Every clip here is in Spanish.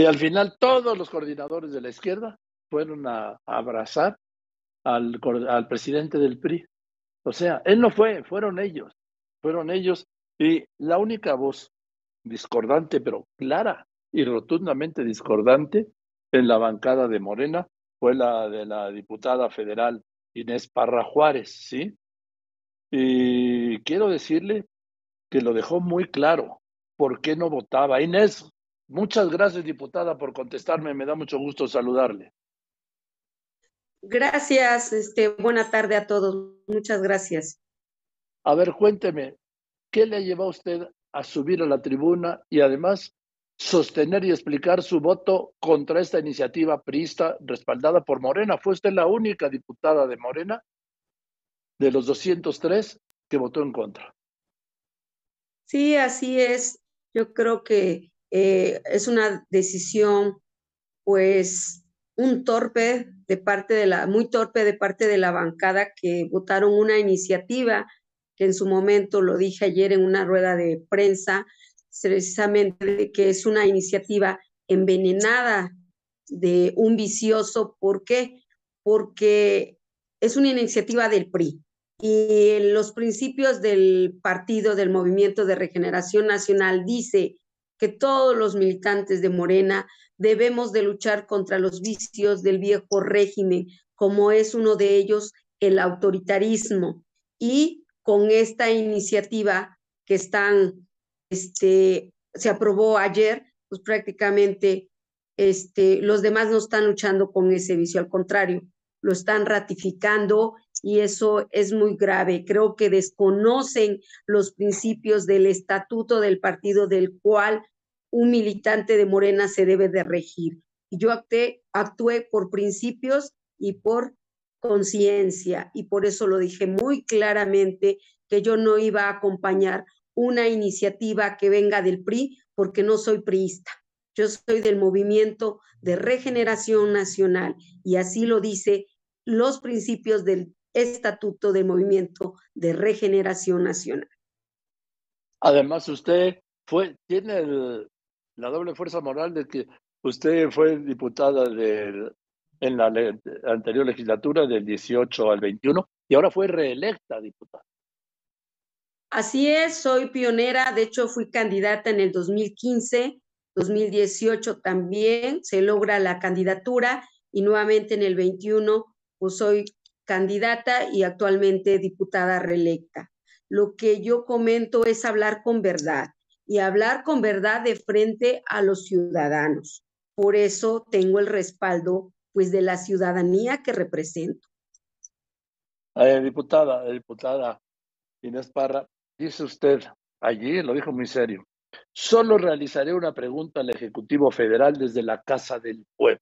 Y al final todos los coordinadores de la izquierda fueron a, abrazar al, presidente del PRI. O sea, él no fue, fueron ellos, fueron ellos. Y la única voz discordante, pero clara y rotundamente discordante en la bancada de Morena fue la de la diputada federal Inés Parra Juárez, ¿sí? Y quiero decirle que lo dejó muy claro por qué no votaba. Inés, Muchas gracias, diputada, por contestarme. Me da mucho gusto saludarle. Gracias, este, buena tarde a todos. Muchas gracias. A ver, cuénteme, ¿qué le lleva a usted a subir a la tribuna y además sostener y explicar su voto contra esta iniciativa priista respaldada por Morena? ¿Fue usted la única diputada de Morena de los 203 que votó en contra? Sí, así es. Yo creo que eh, es una decisión, pues, un torpe de parte de la, muy torpe de parte de la bancada que votaron una iniciativa que en su momento lo dije ayer en una rueda de prensa, precisamente que es una iniciativa envenenada de un vicioso. ¿Por qué? Porque es una iniciativa del PRI y en los principios del partido del Movimiento de Regeneración Nacional dice que todos los militantes de Morena debemos de luchar contra los vicios del viejo régimen, como es uno de ellos el autoritarismo. Y con esta iniciativa que están, este, se aprobó ayer, pues prácticamente este, los demás no están luchando con ese vicio, al contrario, lo están ratificando y eso es muy grave. Creo que desconocen los principios del estatuto del partido del cual un militante de Morena se debe de regir. Yo actué, por principios y por conciencia y por eso lo dije muy claramente que yo no iba a acompañar una iniciativa que venga del PRI porque no soy priista. Yo soy del movimiento de regeneración nacional y así lo dice los principios del Estatuto del Movimiento de Regeneración Nacional. Además, usted tiene la doble fuerza moral de que usted fue diputada en la anterior legislatura del 18 al 21 y ahora fue reelecta diputada. Así es, soy pionera, de hecho fui candidata en el 2015, 2018 también se logra la candidatura y nuevamente en el 21 pues soy candidata y actualmente diputada reelecta. Lo que yo comento es hablar con verdad y hablar con verdad de frente a los ciudadanos. Por eso tengo el respaldo pues de la ciudadanía que represento. diputada, diputada Inés Parra, dice usted allí, lo dijo muy serio, solo realizaré una pregunta al Ejecutivo Federal desde la Casa del Pueblo.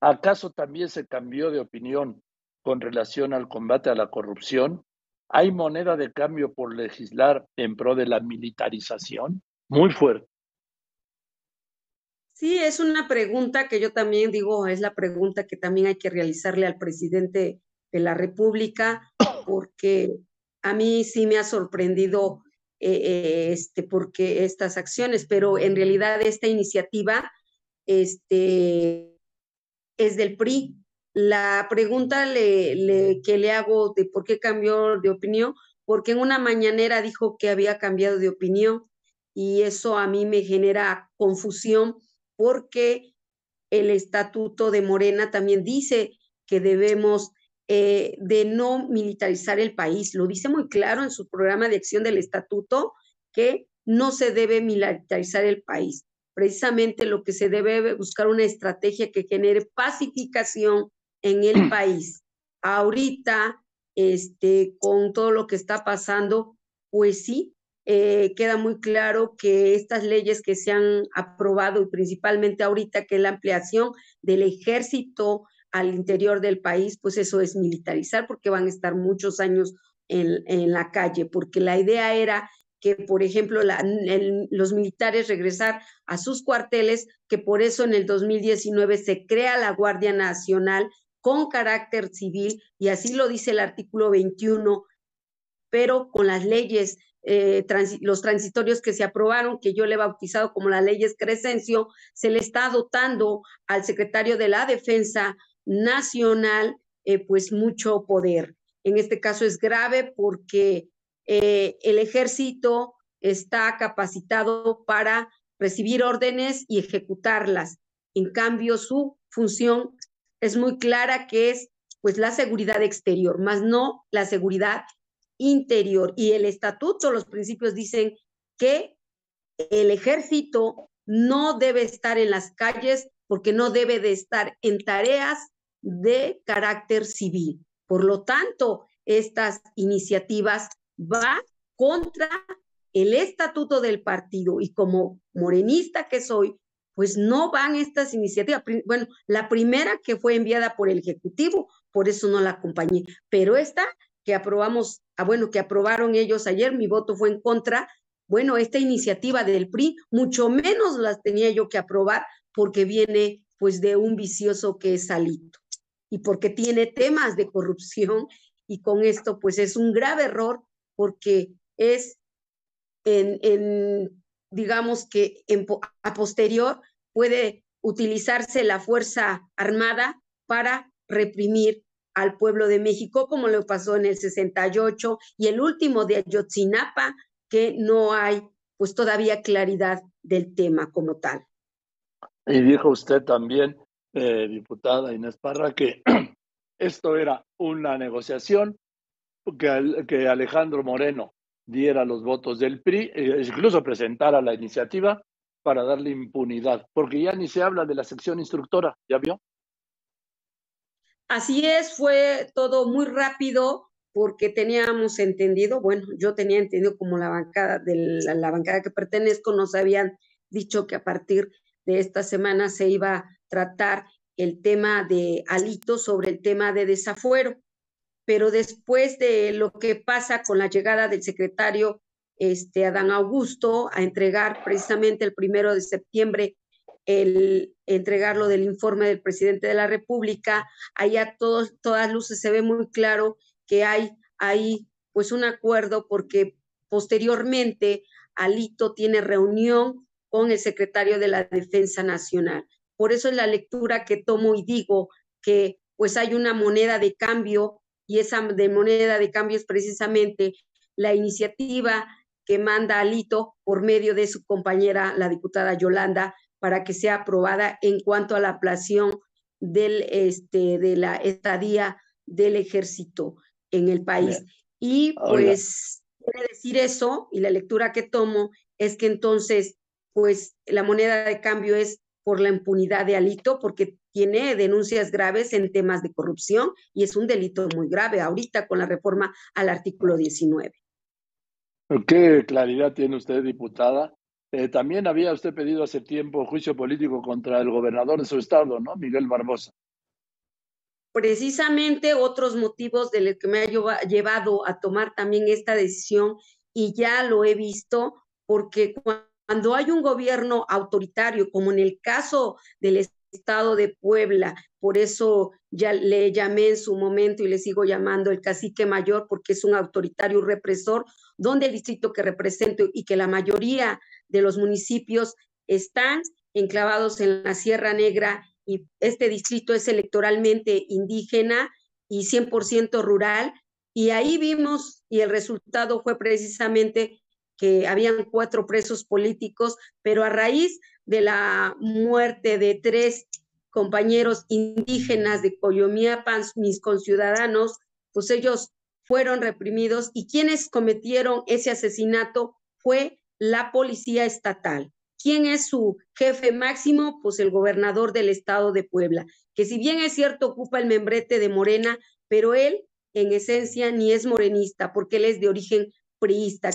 ¿Acaso también se cambió de opinión con relación al combate a la corrupción? ¿Hay moneda de cambio por legislar en pro de la militarización? Muy fuerte. Sí, es una pregunta que yo también digo, es la pregunta que también hay que realizarle al presidente de la República, porque a mí sí me ha sorprendido eh, eh, este, porque estas acciones, pero en realidad esta iniciativa este, es del PRI, la pregunta que le hago de por qué cambió de opinión, porque en una mañanera dijo que había cambiado de opinión y eso a mí me genera confusión porque el estatuto de Morena también dice que debemos eh, de no militarizar el país. Lo dice muy claro en su programa de acción del estatuto que no se debe militarizar el país. Precisamente lo que se debe buscar una estrategia que genere pacificación, en el país. Ahorita, este, con todo lo que está pasando, pues sí, eh, queda muy claro que estas leyes que se han aprobado y principalmente ahorita que la ampliación del ejército al interior del país, pues eso es militarizar porque van a estar muchos años en, la calle, porque la idea era que, por ejemplo, la, los militares regresar a sus cuarteles, que por eso en el 2019 se crea la Guardia Nacional con carácter civil, y así lo dice el artículo 21, pero con las leyes, eh, los transitorios que se aprobaron, que yo le he bautizado como las leyes Crescencio, se le está dotando al secretario de la Defensa Nacional eh, pues mucho poder. En este caso es grave porque eh, el ejército está capacitado para recibir órdenes y ejecutarlas. En cambio, su función es muy clara, que es pues la seguridad exterior, más no la seguridad interior. Y el estatuto, los principios dicen que el ejército no debe estar en las calles porque no debe de estar en tareas de carácter civil. Por lo tanto, estas iniciativas va contra el estatuto del partido y como morenista que soy, pues no van estas iniciativas. Bueno, la primera que fue enviada por el Ejecutivo, por eso no la acompañé, pero esta que aprobamos, ah, bueno, que aprobaron ellos ayer, mi voto fue en contra. Bueno, esta iniciativa del PRI, mucho menos las tenía yo que aprobar porque viene pues de un vicioso que es Salito y porque tiene temas de corrupción y con esto pues es un grave error porque es en, en digamos que a posterior puede utilizarse la Fuerza Armada para reprimir al pueblo de México, como lo pasó en el 68 y el último de Ayotzinapa, que no hay pues todavía claridad del tema como tal. Y dijo usted también, eh, diputada Inés Parra, que esto era una negociación que Alejandro Moreno diera los votos del PRI, eh, incluso presentara la iniciativa para darle impunidad, porque ya ni se habla de la sección instructora, ¿ya vio? Así es, fue todo muy rápido porque teníamos entendido, bueno, yo tenía entendido como la bancada de la, la bancada que pertenezco nos habían dicho que a partir de esta semana se iba a tratar el tema de alito sobre el tema de desafuero pero después de lo que pasa con la llegada del secretario este, Adán Augusto a entregar precisamente el primero de septiembre el entregarlo del informe del presidente de la República, ahí a todas luces se ve muy claro que hay ahí pues un acuerdo porque posteriormente Alito tiene reunión con el secretario de la Defensa Nacional. Por eso es la lectura que tomo y digo que pues hay una moneda de cambio y esa de moneda de cambio es precisamente la iniciativa que manda Alito por medio de su compañera, la diputada Yolanda, para que sea aprobada en cuanto a la aplación del, este, de la estadía del ejército en el país. Y ah, pues quiere decir eso, y la lectura que tomo es que entonces, pues la moneda de cambio es por la impunidad de Alito, porque tiene denuncias graves en temas de corrupción y es un delito muy grave ahorita con la reforma al artículo 19. Qué claridad tiene usted, diputada. Eh, también había usted pedido hace tiempo juicio político contra el gobernador de su estado, ¿no? Miguel Barbosa precisamente otros motivos de los que me ha llevado a tomar también esta decisión y ya lo he visto porque cuando hay un gobierno autoritario, como en el caso del Estado, estado de Puebla. Por eso ya le llamé en su momento y le sigo llamando el cacique mayor porque es un autoritario represor donde el distrito que represento y que la mayoría de los municipios están enclavados en la Sierra Negra y este distrito es electoralmente indígena y 100% rural. Y ahí vimos, y el resultado fue precisamente que habían cuatro presos políticos, pero a raíz de la muerte de tres compañeros indígenas de Coyomiapan, mis conciudadanos, pues ellos fueron reprimidos y quienes cometieron ese asesinato fue la policía estatal. ¿Quién es su jefe máximo? Pues el gobernador del estado de Puebla, que si bien es cierto ocupa el membrete de Morena, pero él en esencia ni es morenista porque él es de origen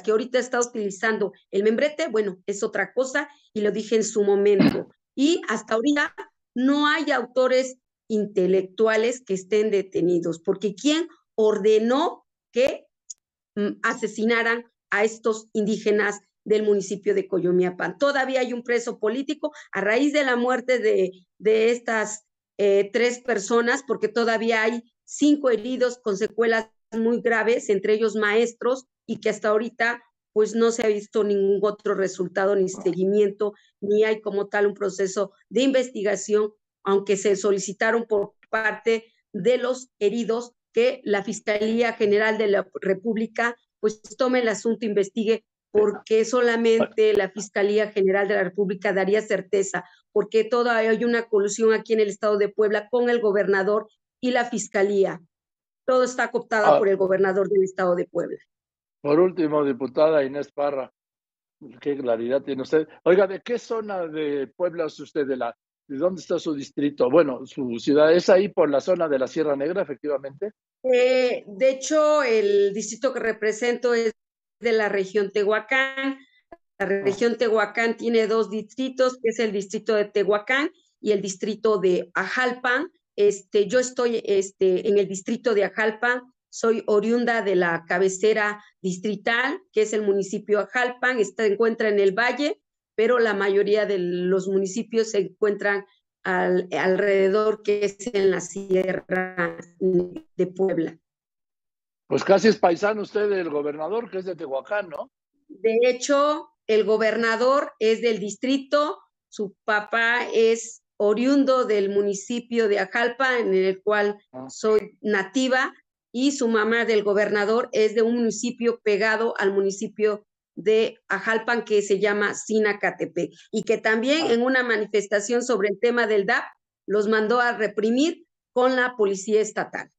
que ahorita está utilizando el membrete, bueno, es otra cosa y lo dije en su momento. Y hasta ahorita no hay autores intelectuales que estén detenidos, porque ¿quién ordenó que mm, asesinaran a estos indígenas del municipio de Coyomiapan? Todavía hay un preso político a raíz de la muerte de, de estas eh, tres personas, porque todavía hay cinco heridos con secuelas muy graves, entre ellos maestros y que hasta ahorita pues no se ha visto ningún otro resultado ni seguimiento, ni hay como tal un proceso de investigación, aunque se solicitaron por parte de los heridos que la Fiscalía General de la República pues tome el asunto, investigue, porque solamente la Fiscalía General de la República daría certeza, porque todavía hay una colusión aquí en el Estado de Puebla con el gobernador y la Fiscalía. Todo está cooptado ah. por el gobernador del Estado de Puebla. Por último, diputada Inés Parra, qué claridad tiene usted. Oiga, ¿de qué zona de Puebla es usted? ¿De, la, ¿De dónde está su distrito? Bueno, su ciudad es ahí por la zona de la Sierra Negra, efectivamente. Eh, de hecho, el distrito que represento es de la región Tehuacán. La ah. región Tehuacán tiene dos distritos, que es el distrito de Tehuacán y el distrito de Ajalpan. Este, yo estoy este, en el distrito de Ajalpan soy oriunda de la cabecera distrital, que es el municipio Ajalpan, está, encuentra en el valle, pero la mayoría de los municipios se encuentran al, alrededor, que es en la sierra de Puebla. Pues casi es paisano usted el gobernador, que es de Tehuacán, ¿no? De hecho, el gobernador es del distrito, su papá es oriundo del municipio de Ajalpa, en el cual ah. soy nativa, y su mamá del gobernador es de un municipio pegado al municipio de Ajalpan que se llama Sinacatepec y que también ah. en una manifestación sobre el tema del DAP los mandó a reprimir con la policía estatal.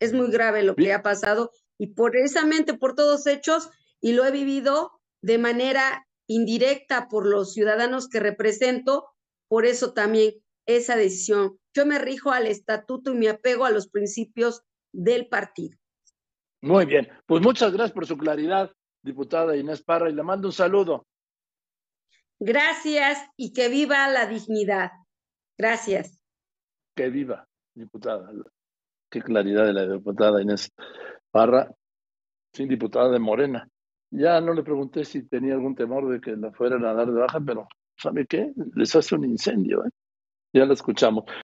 Es muy grave lo que le ha pasado y por precisamente por todos hechos y lo he vivido de manera indirecta por los ciudadanos que represento, por eso también esa decisión. Yo me rijo al estatuto y me apego a los principios del partido. Muy bien, pues muchas gracias por su claridad, diputada Inés Parra, y le mando un saludo. Gracias y que viva la dignidad. Gracias. Que viva, diputada. Qué claridad de la diputada Inés Parra, sin diputada de Morena. Ya no le pregunté si tenía algún temor de que la fueran a dar de baja, pero ¿sabe qué? Les hace un incendio. ¿eh? Ya la escuchamos.